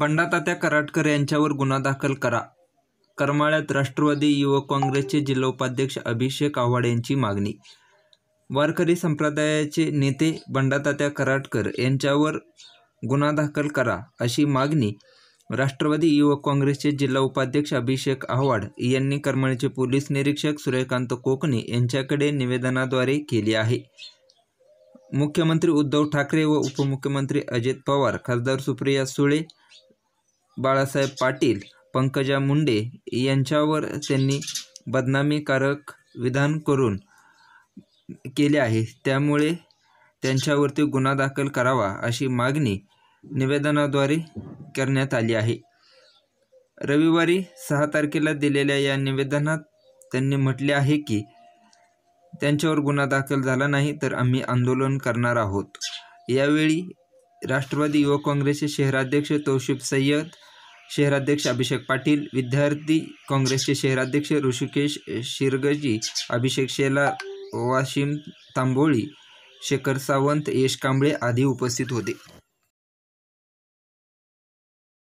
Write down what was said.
बंडातात्या कराटकर यांच्यावर गुन्हा दाखल करा करमाळ्यात राष्ट्रवादी युवक काँग्रेसचे जिल्हा उपाध्यक्ष अभिषेक आव्हाड यांची मागणी वारकरी संप्रदायाचे नेते बंडातात्या कराटकर यांच्यावर गुन्हा दाखल करा अशी मागणी राष्ट्रवादी युवक काँग्रेसचे जिल्हा उपाध्यक्ष अभिषेक आव्हाड यांनी करमाळ्याचे पोलीस निरीक्षक सूर्यकांत कोकणे यांच्याकडे निवेदनाद्वारे केली आहे मुख्यमंत्री उद्धव ठाकरे व उपमुख्यमंत्री अजित पवार खासदार सुप्रिया सुळे बाळासाहेब पाटील पंकजा मुंडे यांच्यावर त्यांनी बदनामीकारक विधान करून केले आहे त्यामुळे त्यांच्यावरती गुन्हा दाखल करावा अशी मागणी निवेदनाद्वारे करण्यात आली आहे रविवारी सहा तारखेला दिलेल्या या निवेदनात त्यांनी म्हटले आहे की त्यांच्यावर गुन्हा दाखल झाला नाही तर आम्ही आंदोलन करणार आहोत यावेळी राष्ट्रवादी युवक काँग्रेसचे शहराध्यक्ष तौशिफ सय्यद शहराध्यक्ष अभिषेक पाटील विद्यार्थी काँग्रेसचे शहराध्यक्ष ऋषिकेश शिरगजी अभिषेक शेलार वाशिम तांबोळी शेखर सावंत यश कांबळे आदी उपस्थित होते